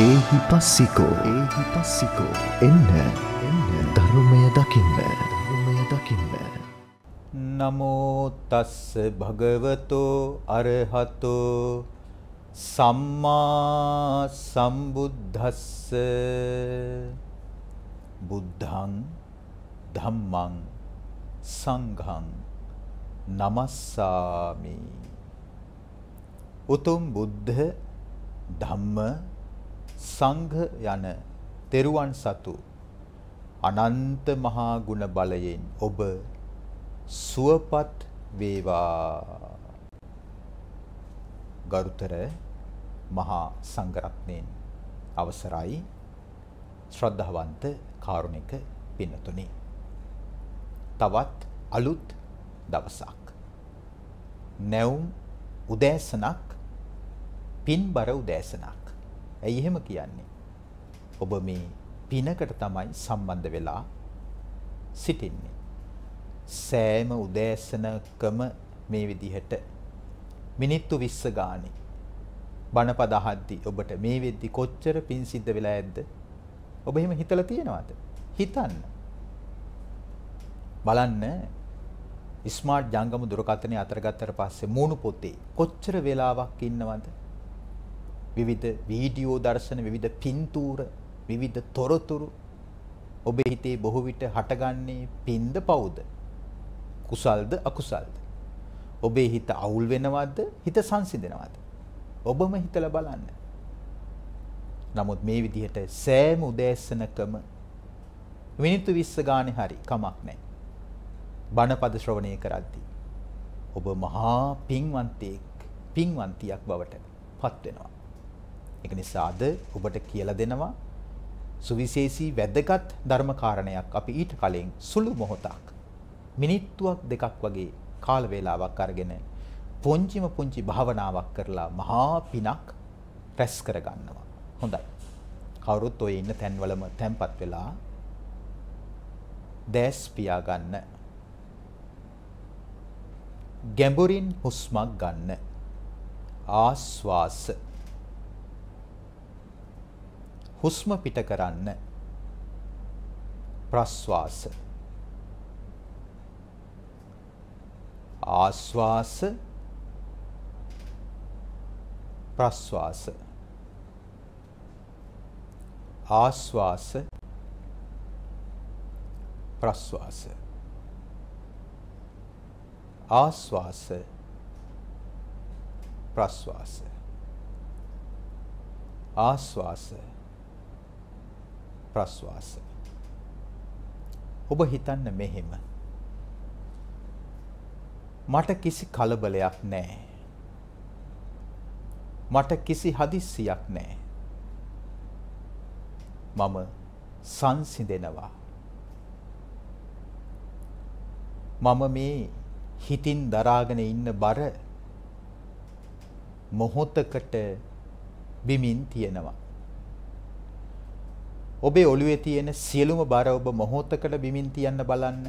ඒහි පස්සිකෝ ඒහි පස්සිකෝ එන්න එන්න ධර්මය දකින්න ධර්මය දකින්න. නමෝ තස්ස භගවතෝ අරහතෝ සම්මා සම්බුද්ධස්ස බුද්ධං ධම්මං සංඝං නමස්සාමි උතුම් බුද්ධ ධම්ම සංඝ යන තෙරුවන් සතු අනන්ත මහා ගුණ බලයෙන් ඔබ සුවපත් වේවා ගරුතර මහා සංඝරත්නයෙන් අවසරයි ශ්‍රද්ධාවන්ත කාරුණික පින්නතුනි තවත් අලුත් දවසක් නැවුම් උදෑසනක් පින්බර උදෑසනක් ඇයි එහෙම කියන්නේ? ඔබ මේ පිනකට තමයි සම්බන්ධ වෙලා සිටින්නේ. සෑම උදෑසනකම මේ විදිහට මිනිත්තු 20 ගානේ බණ පදහද්දි ඔබට මේ වෙද්දි කොච්චර පින් සිද්ධ වෙලා ඇද්ද? ඔබ එහෙම හිතලා තියෙනවද? හිතන්න. බලන්න ස්මාර්ට් ජංගම දුරකථනය අතර ගත්තට පස්සේ මූණු පොතේ කොච්චර වෙලාවක් ඉන්නවද? විවිධ වීඩියෝ දර්ශන විවිධ පින්තූර විවිධ තොරතුරු ඔබේ හිතේ බොහෝ විට හටගන්නේ පින්ද පවුද කුසල්ද අකුසල්ද ඔබේ හිත අවුල් වෙනවද හිත සංසිඳනවද ඔබම හිතලා බලන්න නමුත් මේ විදිහට සෑම උදෑසනකම මිනිත්තු 20 ගානේ හරි කමක් නැහැ. බණපද ශ්‍රවණය කරද්දී ඔබ මහා පින්වන්තයෙක් පින්වන්තියක් බවට පත් වෙනවා. එක නිසා අද ඔබට කියලා දෙනවා සුවිශේෂී වැදගත් ධර්මකාරණයක් අපි ඊට කලින් සුළු මොහොතක් මිනිත්තුවක් දෙකක් වගේ කාල වේලාවක් අරගෙන පුංචිම පුංචි භාවනාවක් කරලා මහා පිනක් රැස් කරගන්නවා. හොඳයි. කවුරුත් ඔය ඉන්න තැන්වලම තැම්පත් වෙලා දැස් පියාගන්න. ගැඹුරින් හුස්මක් ගන්න. ආස්වාස හුස්ම පිට කරන්න ප්‍රස්වාස ආස්වාස ප්‍රස්වාස ආස්වාස ප්‍රස්වාස ආස්වාස ප්‍රස්වාස ආස්වාස ප්‍රස්වාස. ඔබ හිතන්න මෙහෙම. මට කිසි කලබලයක් නැහැ. මට කිසි හදිස්සියක් නැහැ. මම සංසිඳෙනවා. මම මේ හිතින් දරාගෙන ඉන්න බර මොහොතකට බිමින් තියෙනවා. ඔබේ ඔළුවේ තියෙන සියලුම බර ඔබ මොහොතකට බිමින් තියන්න බලන්න.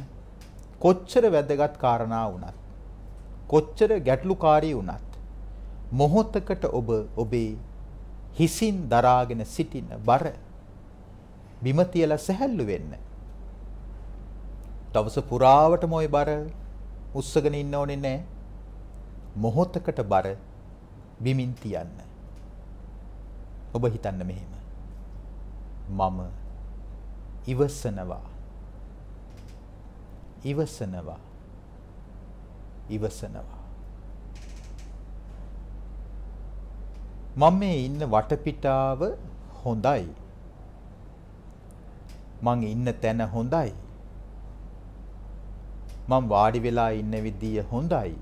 කොච්චර වැදගත් කාරණා වුණත්. කොච්චර ගැටලුකාරී වුණත්. මොහොතකට ඔබ ඔබේ හිසින් දරාගෙන සිටින බර බිම තියලා සැහැල්ලු වෙන්න. දවස පුරාවටම ওই බර උස්සගෙන ඉන්න ඕනේ නැහැ. මොහොතකට බර බිමින් තියන්න. ඔබ හිතන්න මෙහෙම. මම ඉවසනවා ඉවසනවා ඉවසනවා මම මේ ඉන්න වටපිටාව හොඳයි මං ඉන්න තැන හොඳයි මං වාඩි වෙලා ඉන්න විදිය හොඳයි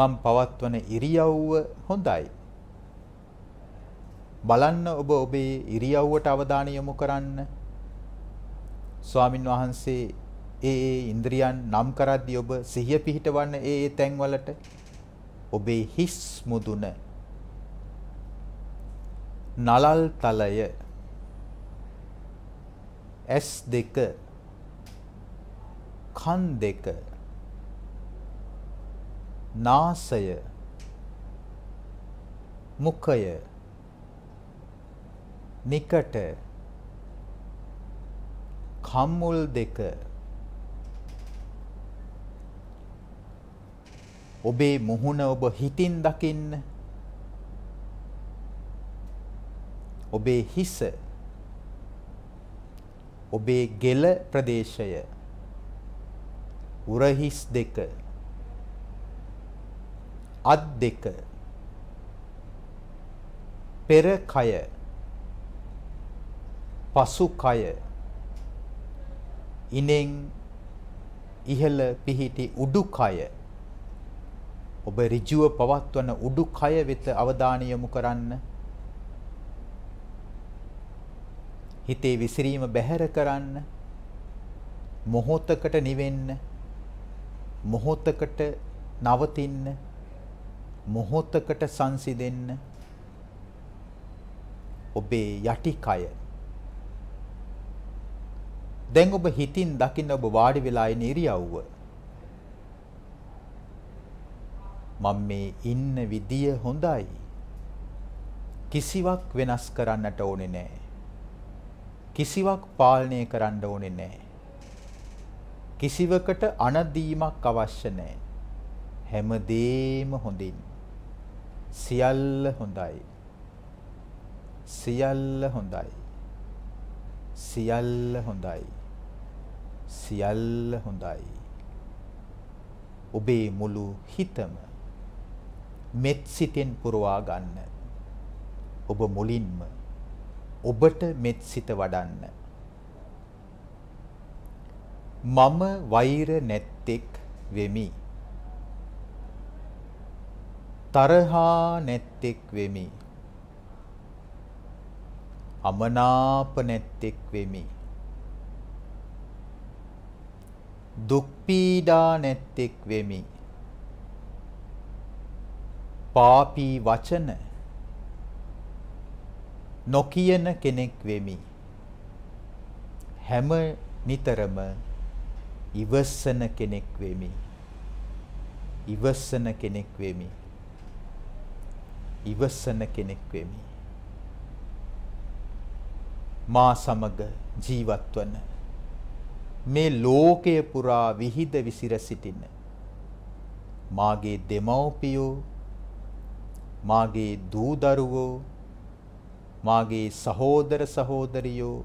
මං පවත්වන ඉරියව්ව හොඳයි බලන්න ඔබ ඔබේ ඉරියව්වට අවධානය යොමු කරන්න. ස්වාමින් වහන්සේ ඒ ඒ ඉන්ද්‍රියන් නම් කරද්දී ඔබ සිහිය පිහිටවන්න ඒ ඒ තැන්වලට ඔබේ හිස් මුදුන නලල් තලය S2 කන් දෙක නාසය මුඛය නිකට කම්මුල් දෙක ඔබේ මුහුණ ඔබ හිතින් දකින්න ඔබේ හිස ඔබේ ගෙල ප්‍රදේශය උරහිස් දෙක අත් දෙක පෙර කය පසු කය ඉනෙන් ඉහළ පිහිටි උඩුකය ඔබ ඍජුව පවත්වන උඩුකය වෙත අවධානය යොමු කරන්න හිතේ විසිරීම බැහැර කරන්න මොහොතකට නිවෙන්න මොහොතකට නවතින්න මොහොතකට සංසිඳෙන්න ඔබේ යටිකය දැන් ඔබ හිතින් දකින්න ඔබ වාඩි වෙලා ඉන ඉරියව්ව. මම මේ ඉන්න විදිය හොඳයි. කිසිවක් වෙනස් කරන්නට ඕනේ නැහැ. කිසිවක් පාලනය කරන්න ඕනේ නැහැ. කිසිවකට අනදීමක් අවශ්‍ය නැහැ. හැමදේම හොඳින්. සියල්ල හොඳයි. සියල්ල හොඳයි. සියල්ල හොඳයි. සියල්ල හොඳයි. ඔබේ මුළු හිතම මෙත් සිතෙන් පුරවා ගන්න. ඔබ මුලින්ම ඔබට මෙත් සිත වඩන්න. මම වෛර නැත්තෙක් වෙමි. තරහා නැත්තෙක් වෙමි. අමනාප නැත්තෙක් වෙමි. දුක් පීඩා නැත්තෙක් වෙමි. පාපී වචන නොකියන කෙනෙක් වෙමි. හැම නිතරම ඉවසන කෙනෙක් වෙමි. ඉවසන කෙනෙක් වෙමි. ඉවසන කෙනෙක් වෙමි. මා සමග ජීවත් වන මේ ලෝකය පුරා විහිද විසිර සිටින්න. මාගේ දෙමව්පියෝ මාගේ දූ දරුවෝ මාගේ සහෝදර සහෝදරියෝ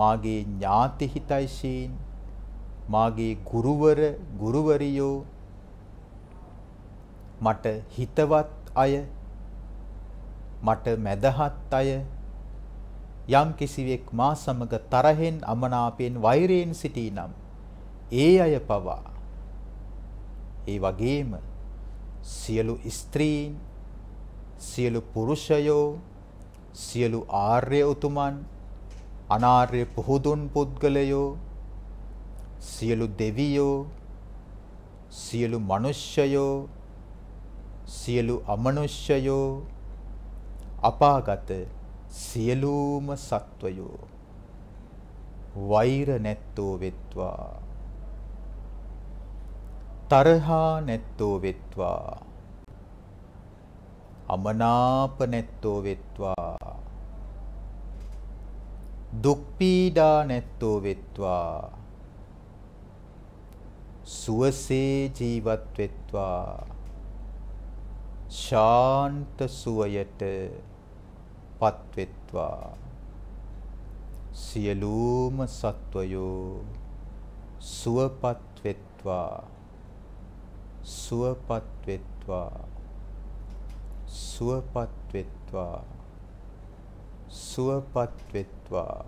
මාගේ ඥාති හිතයිෂීන් මාගේ ගුරුවර ගුරුවරියෝ මට හිතවත් අය මට මැදහත් අය යම් කිසිවෙක් මා සමග තරහෙන් අමනාපයෙන් වෛරයෙන් සිටී නම් ඒ අය පවා ඒ වගේම සියලු ස්ත්‍රීන් සියලු පුරුෂයෝ සියලු ආර්ය උතුමන් අනාර්ය පුහුදුන් පුද්ගලයෝ සියලු දෙවියෝ සියලු මිනිස්සයෝ සියලු අමනුෂ්‍යයෝ අපාගත සියලුම සත්වයෝ වෛර නැත්තෝ වෙත්වා තරහා නැත්තෝ වෙත්වා අමනාප නැත්තෝ වෙත්වා දුක් පීඩා නැත්තෝ වෙත්වා සුවසේ ජීවත් වෙත්වා ශාන්ත සුවයට පත්වෙත්වා සියලූම සත්වයෝ සුවපත්වෙත්වා සුවපත්වෙත්වා සුවපත්වෙත්වා සුවපත්වෙත්වා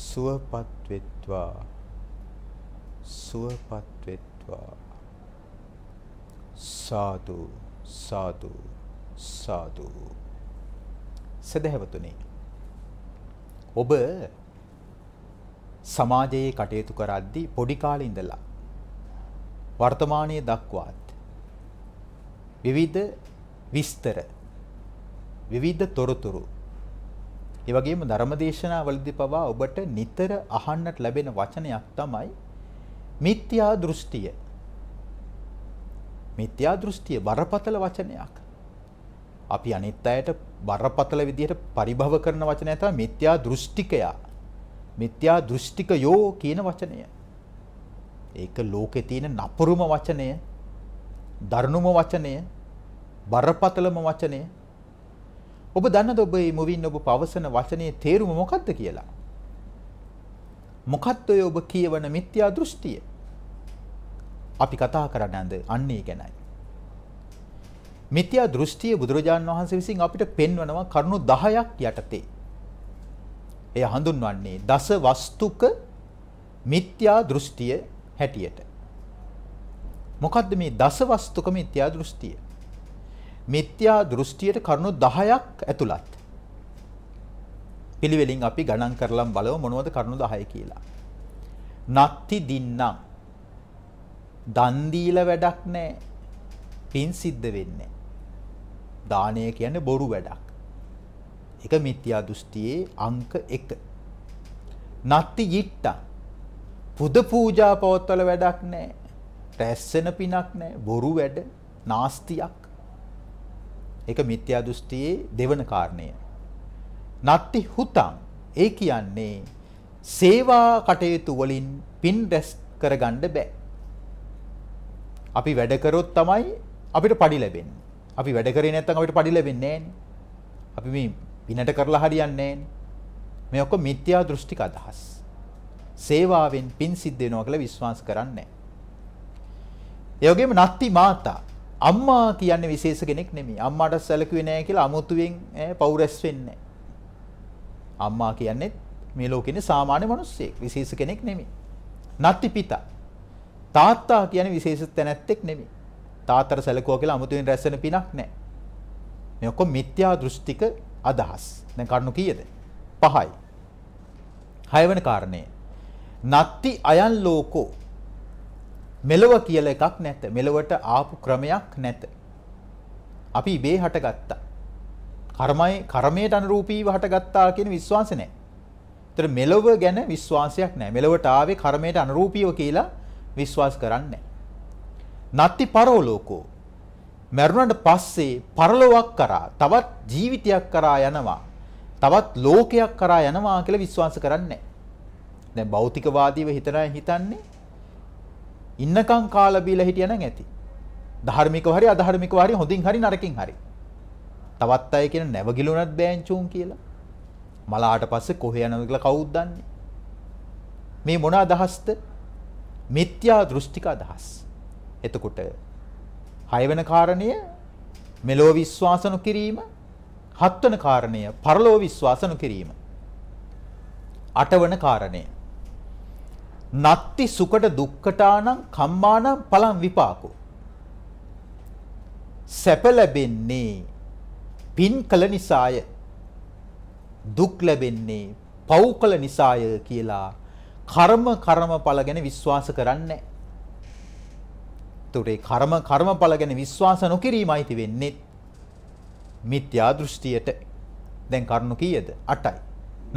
සුවපත්වෙත්වා සුවපත්වෙත්වා සාදු සාදු සාදු සදහැවතුනි. ඔබ සමාජයේ කටයුතු කරද්දී පොඩි කාලේ ඉඳලා වර්තමානයේ දක්වාත් විවිධ විස්තර විවිධ තොරතුරු ඒ වගේම ධර්මදේශනාවලදී පවා ඔබට නිතර අහන්නට ලැබෙන වචනයක් තමයි මිත්‍යා දෘෂ්ටිය. මිත්‍යා දෘෂ්ටිය බරපතල වචනයක්. අපි අනිත් අයට බරපතල විදිහට පරිභව කරන වචනය තමයි මිත්‍යා දෘෂ්ටිකයා. මිත්‍යා දෘෂ්ටිකයෝ කියන වචනය. ඒක ලෝකේ තියෙන නපුරුම වචනය, දරුණුම වචනය, බරපතලම වචනය. ඔබ දන්නද ඔබ මේ මුවින් ඔබ පවසන වචනේ තේරුම මොකක්ද කියලා? මොකක්ද ඔය ඔබ කියවන මිත්‍යා දෘෂ්ටිය? අපි කතා කරන්නේ අන්නේ ගැනයි. මිත්‍යා දෘෂ්ටිය බුදුරජාණන් වහන්සේ විසින් අපිට පෙන්වනවා කරුණු 10ක් යටතේ. එය හඳුන්වන්නේ දස වස්තුක මිත්‍යා දෘෂ්ටිය හැටියට. මොකද්ද මේ දස වස්තුක මිත්‍යා දෘෂ්ටිය? මිත්‍යා දෘෂ්ටියට කරුණු 10ක් ඇතුළත්. පිළිවෙලින් අපි ගණන් කරලම් බලමු මොනවද කරුණු 10 කියලා. නත්ති දින්නම්. දන් දීලා වැඩක් නැහැ. පින් සිද්ධ වෙන්නේ දානය කියන්නේ බොරු වැඩක්. එක මිත්‍යා දෘෂ්ටියේ අංක 1. නත්ති යිට්ට පුද පූජා පවත්වල වැඩක් නැහැ. රැස්සෙන පිනක් නැහැ. බොරු වැඩ, නාස්තියක්. ඒක මිත්‍යා දෘෂ්ටියේ දෙවන කාරණය. නත්ති හුතං ඒ කියන්නේ සේවා කටයුතු වලින් පින් රැස් කරගන්න බෑ. අපි වැඩ කරොත් තමයි අපිට padi ලැබෙන්නේ. අපි වැඩ කරේ නැත්නම් අපිට පඩි ලැබෙන්නේ නැහැනේ. අපි මේ විනට කරලා හරියන්නේ නැහැනේ. මේ ඔක්කොම මිත්‍යා දෘෂ්ටික අදහස්. සේවාවෙන් පින් සිද්ධ වෙනවා කියලා විශ්වාස කරන්නේ නැහැ. ඒ වගේම නත්ති මාතා අම්මා කියන්නේ විශේෂ කෙනෙක් නෙමෙයි. අම්මාට සැලකුවේ නැහැ කියලා අමුතුවෙන් පෞරස් වෙන්නේ අම්මා කියන්නේ මේ ලෝකේ සාමාන්‍ය මිනිස්සෙක්, විශේෂ කෙනෙක් නෙමෙයි. නත්ති පිතා තාත්තා කියන්නේ විශේෂ තැනැත්තෙක් නෙමෙයි. තාත්තට සැලකුවා කියලා අමුතුවෙන් රැස් වෙන පිනක් නැහැ. මේ ඔක්කොම මිත්‍යා දෘෂ්ටික අදහස්. දැන් කරුණු කීයද? පහයි. හයවන කාරණය. නත්ති අයන් ලෝකෝ මෙලව කියලා එකක් නැත. මෙලවට ආපු ක්‍රමයක් නැත. අපි ඉබේ හටගත්තා. කර්මයි කර්මයට අනුරූපීව හටගත්තා කියන විශ්වාසය නැහැ. ඒතර මෙලව ගැන විශ්වාසයක් නැහැ. මෙලවට ආවේ කර්මයට අනුරූපීව කියලා විශ්වාස කරන්නේ නැහැ. නත්ති පරෝලෝකෝ මැරුණට පස්සේ පරලොවක් කරා තවත් ජීවිතයක් කරා යනවා තවත් ලෝකයක් කරා යනවා කියලා විශ්වාස කරන්නේ දැන් භෞතිකවාදීව හිතනයි හිතන්නේ ඉන්නකම් කාලා බීලා හිටියනම් ඇති ධර්මිකව හරි අධර්මිකව හරි හොඳින් හරි නරකින් හරි තවත් අය කියන නැවගිලුණත් බෑන්චුන් කියලා මලාට පස්සේ කොහේ යනවද කියලා කවුද දන්නේ මේ මොන අදහස්ද මිත්‍යා දෘෂ්ටික අදහස් එතකොට හයවන කාරණය මෙලෝ විශ්වාස නොකිරීම හත්වන කාරණය පරලෝ විශ්වාස නොකිරීම අටවන කාරණය නත්ති සුකට දුක්කටානම් කම්මානම් පලම් විපාකෝ සැප ලැබෙන්නේ පින් කළ නිසාය දුක් ලැබෙන්නේ පව් කළ නිසාය කියලා කර්ම කර්මඵල ගැන විශ්වාස කරන්නේ නැහැ එතකොට කර්ම කර්මඵල ගැන විශ්වාස නොකිරීමයිති වෙන්නේ මිත්‍යා දෘෂ්ටියට. දැන් කරුණු කීයද? 8යි.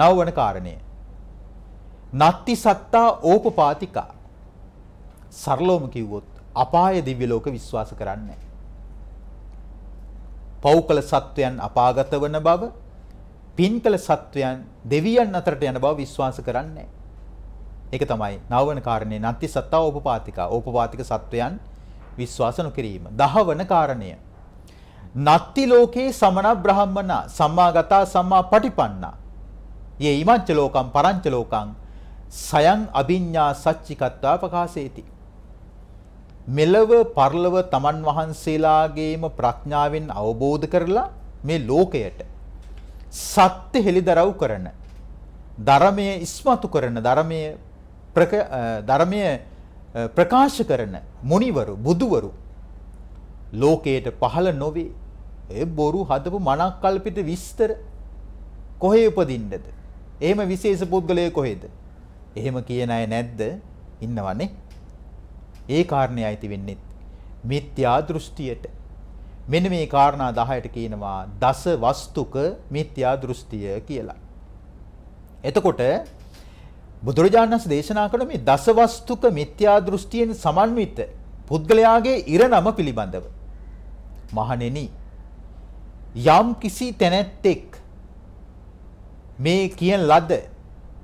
නවවන කාරණය. නත්ති සත්තා ඕපපාතිකා. සරලවම කිව්වොත් අපාය දිව්‍ය ලෝක විශ්වාස කරන්නේ පෞකල සත්වයන් අපාගත වන බව පින්කල සත්වයන් දෙවියන් අතරට යන බව විශ්වාස කරන්නේ ඒක තමයි නවවන කාරණේ නත්ති සත්තා ඕපපාතිකා ඕපපාතික සත්වයන් විශ්වාස නොකිරීම. දහවන කාරණය. නත්ති ලෝකේ සමන බ්‍රහ්මනා සම්මාගතා සම්මා පටිපන්නා. යේ ීමංච ලෝකම් පරංච ලෝකං සයන් අභිඤ්ඤා සච්චිකත්වා ප්‍රකාශේති. මෙලව පරලව තමන් වහන්සේලාගේම ප්‍රඥාවෙන් අවබෝධ කරලා මේ ලෝකයට සත්‍ය හෙළිදරව් කරන ධර්මයේ ඉස්මතු කරන ධර්මයේ ධර්මයේ ප්‍රකාශ කරන මොනිවරු බුදුවරු ලෝකයට පහළ නොවේ ඒ බොරු හදපු මනක්කල්පිත විස්තර කොහේ උපදින්නද? එහෙම විශේෂ පුද්ගලයෙක් කොහෙද? එහෙම කියන අය නැද්ද? ඉන්නවනේ. ඒ කාරණේ අයිති වෙන්නේ මිත්‍යා දෘෂ්ටියට. මෙන්න මේ කාරණා 10ට කියනවා දස වස්තුක මිත්‍යා දෘෂ්ටිය කියලා. එතකොට බුදුරජාණන්ස් දේශනා කරන මේ දසවස්තුක මිත්‍යා දෘෂ්ටියෙන් සමන්විත පුද්ගලයාගේ ඉරණම පිළිබඳව මහණෙනි යම් කිසි තැනැත්තෙක් මේ කියන ලද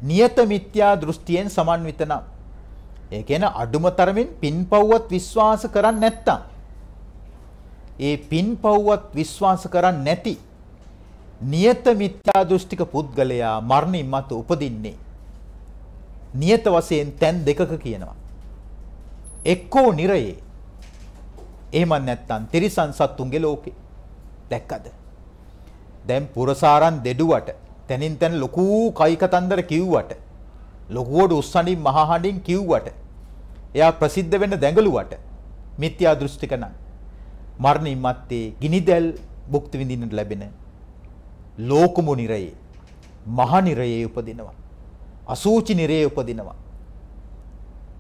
නියත මිත්‍යා දෘෂ්ටියෙන් සමන්විත නම් ඒ කියන්නේ අඩුම තරමින් පින්පව්වත් විශ්වාස කරන්නේ නැත්තම් ඒ පින්පව්වත් විශ්වාස කරන්නේ නැති නියත මිත්‍යා දෘෂ්ටික පුද්ගලයා මරණින් මතු උපදින්නේ නියත වශයෙන් තැන් දෙකක කියනවා. එක්කෝ නිරයේ. එහෙම නැත්නම් තිරිසන් සත්තුන්ගේ ලෝකේ. දැක්කද? දැන් පුරසාරන් දෙඩුවට තැනින් තැන ලොකු කයිකතන්දර කිව්වට ලොකුවට උස්සනින් මහහඬින් කිව්වට එයා ප්‍රසිද්ධ වෙන්න දැඟලුවට මිත්‍යා දෘෂ්ටික නම් මරණින් මත්තේ ගිනිදැල් භුක්ති විඳින්නට ලැබෙන ලෝකමු නිරයේ මහ නිරයේ උපදිනවා අසූචි නිරේ උපදිනවා.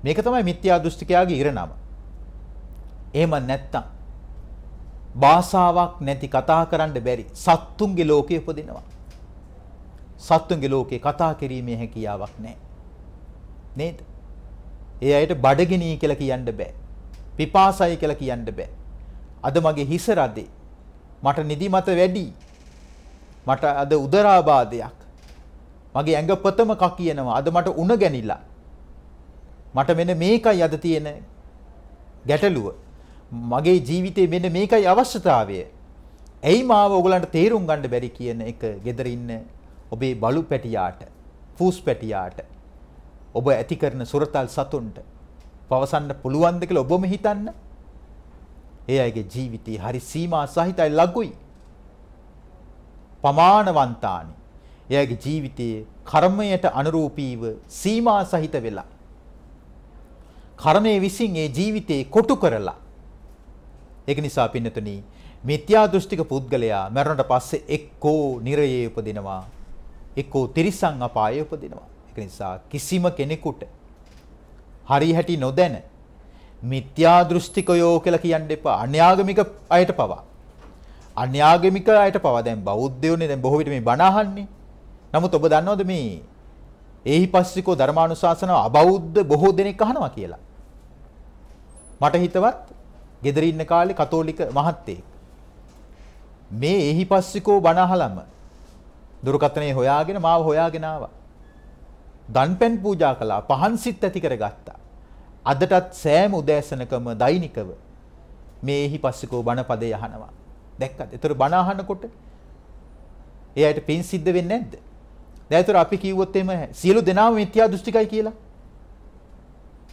මේක තමයි මිත්‍යා දෘෂ්ටිකයාගේ ඉරණම. එහෙම නැත්තම් භාෂාවක් නැති කතා කරන්න බැරි සත්තුන්ගේ ලෝකයේ උපදිනවා. සත්තුන්ගේ ලෝකේ කතා කිරීමේ හැකියාවක් නැහැ. නේද? ඒ අයට බඩගිනී කියලා කියන්න බෑ. පිපාසයි කියලා කියන්න බෑ. අද මගේ හිස රදේ. මට නිදිමත වැඩි. මට අද උදරාබාධයක්. මගේ ඇඟ ප්‍රථම කක් කියනවා. අද මට උණ ගැනිලා. මට මෙන්න මේකයි අද තියෙන ගැටලුව. මගේ ජීවිතේ මෙන්න මේකයි අවශ්‍යතාවය. ඇයි මාව ඔයගලන්ට තේරුම් ගන්න බැරි කියන එක gedara ඉන්න ඔබේ බලු පැටියාට, ෆූස් පැටියාට, ඔබ ඇති කරන සුරතල් සතුන්ට පවසන්න පුළුවන්ද කියලා ඔබම හිතන්න. ඒ අයගේ ජීවිතේ හරි සීමා සහිතයි ලඟුයි. පමාණවන්තානි එයාගේ ජීවිතයේ කර්මයට අනුරූපීව සීමා සහිත වෙලා කර්මයේ විසින් ඒ ජීවිතේ කොටු කරලා ඒක නිසා පින්නතුනි මිත්‍යා දෘෂ්ටික පුද්ගලයා මරණට පස්සේ එක්කෝ නිරයේ උපදිනවා එක්කෝ තිරිසන් අපායේ උපදිනවා ඒක නිසා කිසිම කෙනෙකුට හරි හැටි නොදැන මිත්‍යා දෘෂ්ටිකයෝ කියලා කියන්න එපා අන්‍යාගමික අයට පවා අන්‍යාගමික අයට පවා දැන් බෞද්ධයෝනේ දැන් බොහෝ විට මේ බණ අහන්නේ නමුත් ඔබ දන්නවද මේ ඒහිපස්සිකෝ ධර්මානුශාසනාව අබෞද්ධ බොහෝ දෙනෙක් අහනවා කියලා. මට හිතවත් gederi ඉන්න කාලේ කතෝලික මහත්තයෙක් මේ ඒහිපස්සිකෝ බණ අහලම දුරකතනේ හොයාගෙන මාව හොයාගෙන ආවා. දන්පැන් පූජා කළා, පහන් සිත් ඇති කරගත්තා. අදටත් සෑම උදෑසනකම දෛනිකව මේ ඒහිපස්සිකෝ බණ පදේ අහනවා. දැක්කද? ඒතර බණ අහනකොට ඒ අයට පින් සිද්ධ වෙන්නේ නැද්ද? දැන් අපි කිව්වොත් එහෙම සියලු දෙනාම මිත්‍යා දෘෂ්ටිකයි කියලා.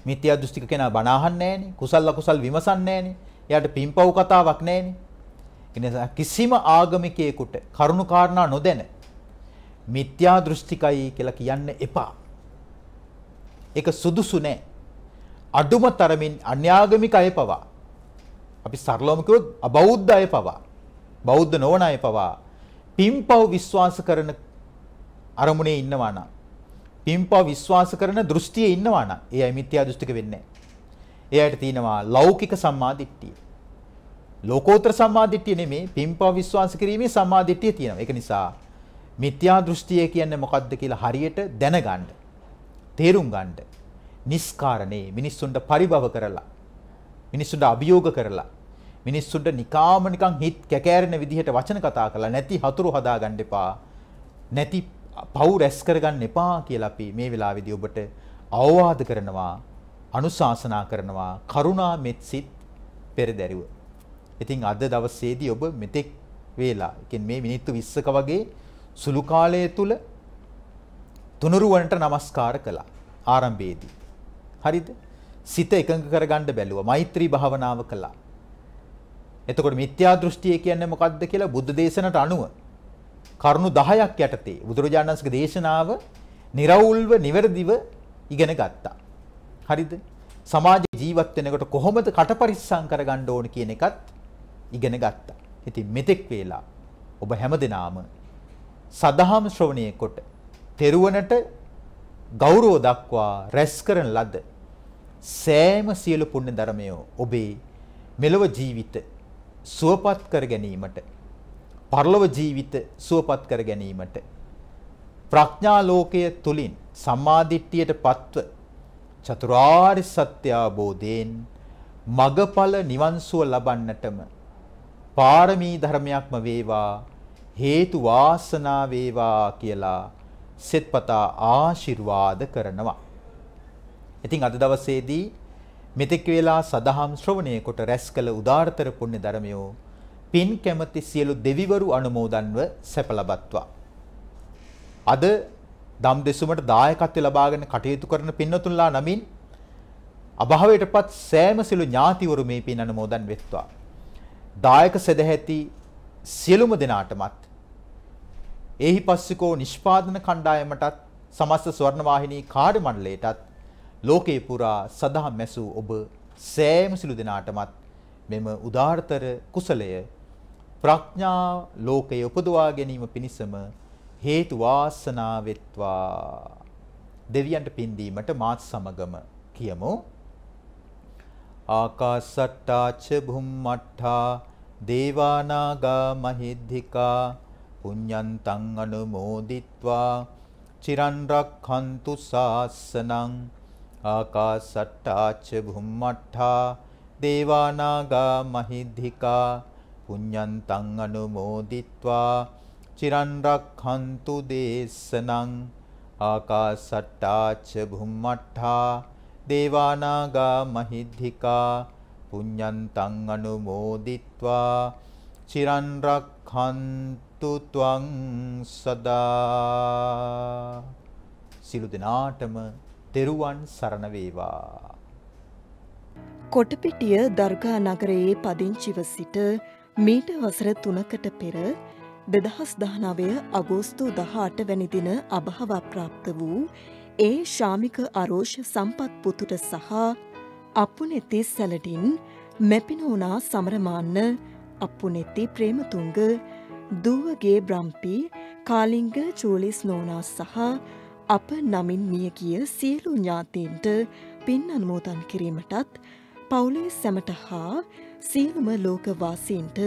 මිත්‍යා දෘෂ්ටික කෙනා බණ අහන්නේ නැහනේ. කුසල් අකුසල් විමසන්නේ නැහනේ. එයාට පින්පව් කතාවක් නැහනේ. ඒ නිසා කිසිම ආගමිකයෙකුට කරුණු කාරණා නොදැන මිත්‍යා දෘෂ්ටිකයි කියලා කියන්න එපා. ඒක සුදුසු නෑ. අඩුම තරමින් අන්‍යාගමික අය පවා අපි සරලවම කිව්වොත් අබෞද්ධ අය පවා බෞද්ධ නොවන අය පවා පින්පව් විශ්වාස කරන අරමුණේ ඉන්නවා නම් පින්පව විශ්වාස කරන දෘෂ්ටියේ ඉන්නවා නම් ඒ අය මිත්‍යා දෘෂ්ටික වෙන්නේ නැහැ. ඒ අයට තියෙනවා ලෞකික සම්මාදිට්ඨිය. ලෝකෝත්තර සම්මාදිට්ඨිය නෙමේ පින්පව විශ්වාස කිරීමේ සම්මාදිට්ඨිය තියෙනවා. ඒක නිසා මිත්‍යා දෘෂ්ටිය කියන්නේ මොකද්ද කියලා හරියට දැනගන්න. තේරුම් ගන්න. නිස්කාරණේ මිනිස්සුන්ට පරිභව කරලා මිනිස්සුන්ට අභියෝග කරලා මිනිස්සුන්ට නිකාම නිකන් හිත කැකෑරෙන විදිහට වචන කතා කරලා නැති හතුරු හදාගන්න එපා. නැති පව් රැස් කරගන්න එපා කියලා අපි මේ වෙලාවේදී ඔබට අවවාද කරනවා අනුශාසනා කරනවා කරුණා මෙත්සිත පෙරදැරිව. ඉතින් අද දවසේදී ඔබ මෙතෙක් වේලා, මේ මිනිත්තු 20ක වගේ සුළු කාලය තුල තුනුරුවන්ට নমස්කාර කළා ආරම්භයේදී. හරිද? සිත එකඟ කරගන්න බැලුවා. මෛත්‍රී භාවනාව කළා. එතකොට මිත්‍යා දෘෂ්ටිය කියන්නේ මොකක්ද කියලා බුද්ධ දේශනට අනුව කරුණු 10ක් යටතේ බුදුරජාණන්සේගේ දේශනාව निराවුල්ව නිවැරදිව ඉගෙන ගත්තා. හරිද? සමාජ ජීවත් වෙනකොට කොහොමද කටපරිස්සම් කරගන්න ඕන කියන එකත් ඉගෙන ගත්තා. ඉතින් මෙතෙක් වේලා ඔබ හැමදෙනාම සදහම් ශ්‍රවණය කොට තෙරුවනට ගෞරව දක්වා රැස් කරන ලද සෑම සියලු පුණ්‍ය ධර්මය ඔබේ මෙලව ජීවිත සුවපත් කර ගැනීමට පරලොව ජීවිත සුවපත් කර ගැනීමට ප්‍රඥා ලෝකය තුලින් සම්මාදිට්ඨියට පත්ව චතුරාර්ය සත්‍ය අවබෝධයෙන් මගඵල නිවන්සුව ලබන්නටම පාරමී ධර්මයක්ම වේවා හේතු වාසනා වේවා කියලා සෙත්පතා ආශිර්වාද කරනවා. ඉතින් අද දවසේදී මෙතෙක් වේලා සදහම් ශ්‍රවණය කොට රැස් කළ උදාාරතර පුණ්‍ය ධර්මයෝ පින් කැමති සියලු දෙවිවරු අනුමෝදන්ව සැප ලබත්වා. අද දම් දෙසුමට දායකත්ව ලබාගෙන කටයුතු කරන පින්නතුන්ලා නමින් අභාවයටපත් සෑම සිළු ඥාතිවරු මේ පින් අනුමෝදන් වෙත්වා. දායක සදැහැති සියලුම දෙනාටමත් එහි පස්සිකෝ නිෂ්පාදන කණ්ඩායමටත් සමස්ත ස්වර්ණවාහිනී කාර්ය මණ්ඩලයටත් ලෝකේ පුරා සදා මැසූ ඔබ සෑම සිළු දෙනාටමත් මෙම උදාාරතර කුසලය ප්‍රඥා ලෝකයේ උපදවා ගැනීම පිණිසම හේතු වාසනා වෙත්වා දෙවියන්ට පින් දීමට මාත් සමගම කියමු ආකාසට්ටා ච භුම්මට්ටා දේවානාගා මහිද්దికා පුඤ්ඤන්තං අනුමෝදිත්වා චිරන් රක්ඛන්තු සාසනං ආකාසට්ටා ච භුම්මට්ටා දේවානාගා මහිද්దికා පුඤ්ඤන්තං අනුමෝදිත්වා චිරන් රක්ඛන්තු දේශනං ආකාසට්ටා ච භුම්මට්ඨා දේවානාගා මහිද්దికා පුඤ්ඤන්තං අනුමෝදිත්වා චිරන් රක්ඛන්තු ත්වං සදා සිළු දිනාටම තෙරුවන් සරණ වේවා කොටපිටිය දර්ගා නගරයේ පදිංචිව සිට මීට වසර තුනකට පෙර දෙදහස් දානාවය අගෝස්තු දහාට වැනිදින අභහවප්‍රාප්ත වූ ඒ ශාමික අරෝෂ සම්පත් පුතුට සහ අපපුනෙති සැලඩින් මැපිනෝනා සමරමාන්න අපපුනෙති ප්‍රේමතුංග දුවගේ බ්‍රම්පි කාලිංග චූලිස් නෝනා සහ අප නමින් මියගිය සියලු ඥාතීන්ට පින් අනුමෝදන් කිරීමටත් පවුලේ සැමට හා සියලුම ලෝකවාසීන්ට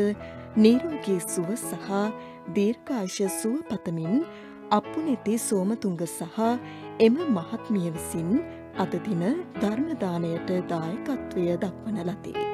නිරෝගී සුව සහ දීර්ඝායුෂ සුව පතමින් අප්පුනිති සෝමතුංග සහ එම මහත්මිය විසින් අද දින ධර්ම දාණයට දායකත්වය දක්වන ලදී.